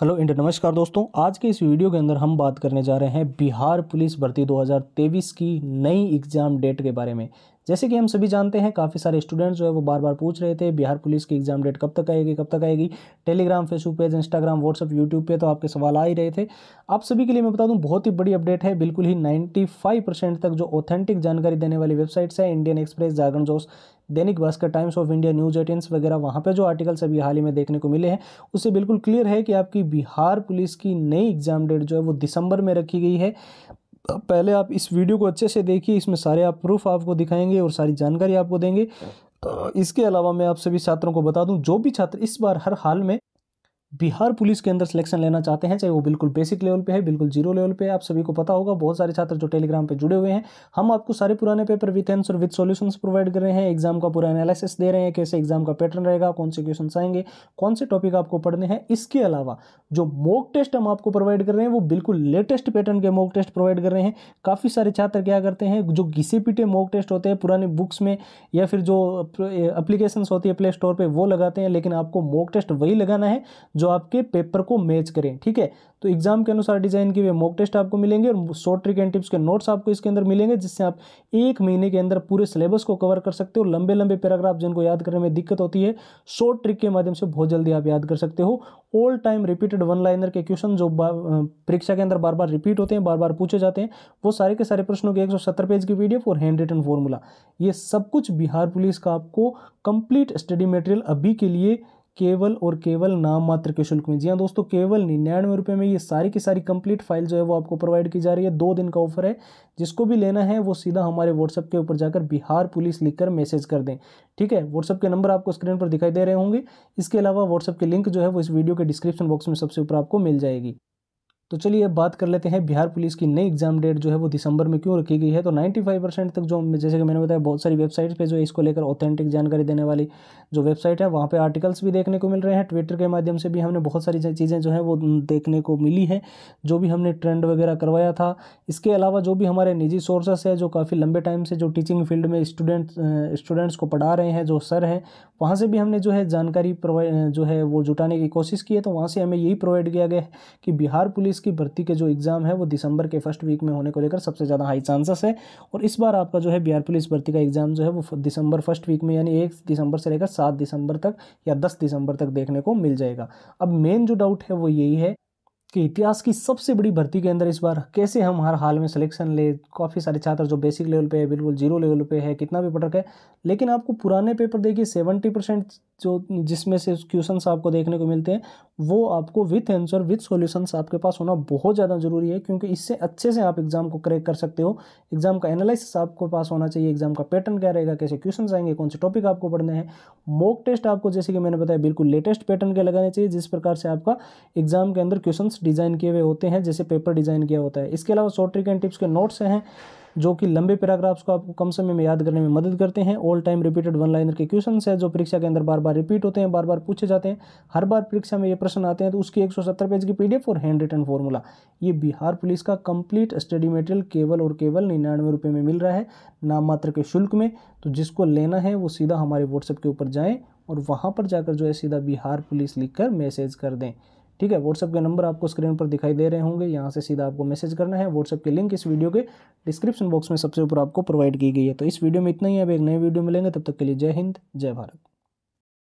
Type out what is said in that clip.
hello India नमस्कार दोस्तों आज के इस वीडियो के अंदर हम बात करने जा रहे हैं बिहार पुलिस भर्ती 2023 की नई एग्ज़ाम डेट के बारे में जैसे कि हम सभी जानते हैं काफ़ी सारे स्टूडेंट्स जो है वो बार बार पूछ रहे थे बिहार पुलिस की एग्जाम डेट कब तक आएगी कब तक आएगी Telegram Facebook page Instagram WhatsApp YouTube पे तो आपके सवाल आ ही रहे थे आप सभी के लिए मैं बता दूँ बहुत ही बड़ी अपडेट है बिल्कुल ही नाइन्टी तक जो ऑथेंटिक जानकारी देने वाली वेबसाइट्स हैं Indian express Jagran Josh Dainik Bhaskar Times of India News Eighteen वगैरह वहाँ पे जो आर्टिकल्स अभी हाल ही में देखने को मिले हैं उससे बिल्कुल क्लियर है कि आपकी बिहार पुलिस की नई एग्जाम डेट जो है वो दिसंबर में रखी गई है पहले आप इस वीडियो को अच्छे से देखिए इसमें सारे आप प्रूफ आपको दिखाएंगे और सारी जानकारी आपको देंगे तो इसके अलावा मैं आप सभी छात्रों को बता दूं जो भी छात्र इस बार हर हाल में बिहार पुलिस के अंदर सिलेक्शन लेना चाहते हैं चाहे वो बिल्कुल बेसिक लेवल पे है बिल्कुल जीरो लेवल पे है आप सभी को पता होगा बहुत सारे छात्र जो टेलीग्राम पे जुड़े हुए हैं हम आपको सारे पुराने paper with answer with solutions provide कर रहे हैं एग्जाम का पूरा एनालिसिस दे रहे हैं कैसे एग्जाम का पैटर्न रहेगा कौन से क्वेश्चन आएंगे कौन से टॉपिक आपको पढ़ने हैं इसके अलावा जो मॉक टेस्ट हम आपको प्रोवाइड कर रहे हैं वो बिल्कुल लेटेस्ट पैटर्न के मॉक टेस्ट प्रोवाइड कर रहे हैं काफ़ी सारे छात्र क्या करते हैं जो घिसे पिटे मॉक टेस्ट होते हैं पुराने बुक्स में या फिर जो अप्लीकेशन होती है प्ले स्टोर पर वो लगाते हैं लेकिन आपको मॉक टेस्ट वही लगाना है जो आपके पेपर को मैच करें ठीक है तो एग्जाम के अनुसार डिजाइन के हुए मॉक टेस्ट आपको मिलेंगे और शॉर्ट ट्रिक एंड टिप्स के नोट्स आपको इसके अंदर मिलेंगे जिससे आप एक महीने के अंदर पूरे सिलेबस को कवर कर सकते हो लंबे लंबे पैराग्राफ जिनको याद करने में दिक्कत होती है शॉर्ट ट्रिक के माध्यम से बहुत जल्दी आप याद कर सकते हो all time repeated one liner के क्वेश्चन जो परीक्षा के अंदर बार बार रिपीट होते हैं बार बार पूछे जाते हैं वो सारे के सारे प्रश्नों के एक पेज की पीडीएफ और हैंड रिटन फॉर्मूला ये सब कुछ बिहार पुलिस का आपको कंप्लीट स्टडी मटेरियल अभी के लिए केवल और केवल नाम मात्र के शुल्क में जी हाँ दोस्तों केवल निन्यानवे रुपये में ये सारी की सारी कंप्लीट फाइल जो है वो आपको प्रोवाइड की जा रही है दो दिन का ऑफर है जिसको भी लेना है वो सीधा हमारे व्हाट्सअप के ऊपर जाकर बिहार पुलिस लिखकर मैसेज कर दें ठीक है व्हाट्सअप के नंबर आपको स्क्रीन पर दिखाई दे रहे होंगे इसके अलावा व्हाट्सअप के लिंक जो है वो इस वीडियो के डिस्क्रिप्शन बॉक्स में सबसे ऊपर आपको मिल जाएगी तो चलिए अब बात कर लेते हैं बिहार पुलिस की नई एग्जाम डेट जो है वो दिसंबर में क्यों रखी गई है तो 95 परसेंट तक जो जैसे कि मैंने बताया बहुत सारी वेबसाइट्स पे जो है इसको लेकर ऑथेंटिक जानकारी देने वाली जो वेबसाइट है वहाँ पे आर्टिकल्स भी देखने को मिल रहे हैं ट्विटर के माध्यम से भी हमने बहुत सारी चीज़ें जो है वो देखने को मिली है जो भी हमने ट्रेंड वगैरह करवाया था इसके अलावा जो भी हमारे निजी सोर्सेस है जो काफ़ी लंबे टाइम से जो टीचिंग फील्ड में स्टूडेंट स्टूडेंट्स को पढ़ा रहे हैं जो सर हैं वहाँ से भी हमने जो है जानकारी जो है वो जुटाने की कोशिश की है तो वहाँ से हमें यही प्रोवाइड किया गया है कि बिहार पुलिस पुलिस की भर्ती के जो एग्ज़ाम है वो दिसंबर के फर्स्ट वीक में होने को लेकर सबसे ज़्यादा हाई चांसेस है और इस बार आपका जो है बिहार पुलिस भर्ती का एग्ज़ाम जो है वो दिसंबर फर्स्ट वीक में यानी एक दिसंबर से लेकर सात दिसंबर तक या दस दिसंबर तक देखने को मिल जाएगा अब मेन जो डाउट है वो यही है कि इतिहास की सबसे बड़ी भर्ती के अंदर इस बार कैसे हम हर हाल में सिलेक्शन ले काफ़ी सारे छात्र जो बेसिक लेवल पे है बिल्कुल जीरो लेवल पे है कितना भी पटक है लेकिन आपको पुराने पेपर देखिए सेवेंटी परसेंट जो जिसमें से क्वेश्चन आपको देखने को मिलते हैं वो आपको विथ आंसर विथ सॉल्यूशंस आपके पास होना बहुत ज़्यादा ज़रूरी है क्योंकि इससे अच्छे से आप एग्जाम को क्रैक कर सकते हो एग्जाम का एनालिसिस आपको पास होना चाहिए एग्जाम का पैटर्न क्या रहेगा कैसे क्वेश्चन आएंगे कौन से टॉपिक आपको पढ़ने हैं मॉक टेस्ट आपको जैसे कि मैंने बताया बिल्कुल लेटेस्ट पैटर्न के लगाने चाहिए जिस प्रकार से आपका एग्जाम के अंदर क्वेश्चन डिज़ाइन किए हुए होते हैं जैसे पेपर डिज़ाइन किया होता है इसके अलावा शॉर्ट ट्रिक एंड टिप्स के नोट्स हैं जो कि लंबे पैराग्राफ्स को आपको कम समय में याद करने में मदद करते हैं all time repeated one liner के क्वेश्चन है जो परीक्षा के अंदर बार बार रिपीट होते हैं बार बार पूछे जाते हैं हर बार परीक्षा में ये प्रश्न आते हैं तो उसकी एक पेज की पीडीएफ और हैंड रिटर्न फॉर्मूला ये बिहार पुलिस का कंप्लीट स्टडी मटेरियल केवल और केवल निन्यानवे रुपये में मिल रहा है नाम मात्र के शुल्क में तो जिसको लेना है वो सीधा हमारे व्हाट्सएप के ऊपर जाएँ और वहाँ पर जाकर जो है सीधा बिहार पुलिस लिखकर मैसेज कर दें ठीक है व्हाट्सअप के नंबर आपको स्क्रीन पर दिखाई दे रहे होंगे यहाँ से सीधा आपको मैसेज करना है व्हाट्सअप के लिंक इस वीडियो के डिस्क्रिप्शन बॉक्स में सबसे ऊपर आपको प्रोवाइड की गई है तो इस वीडियो में इतना ही अब एक नए वीडियो मिलेंगे तब तक के लिए जय हिंद जय भारत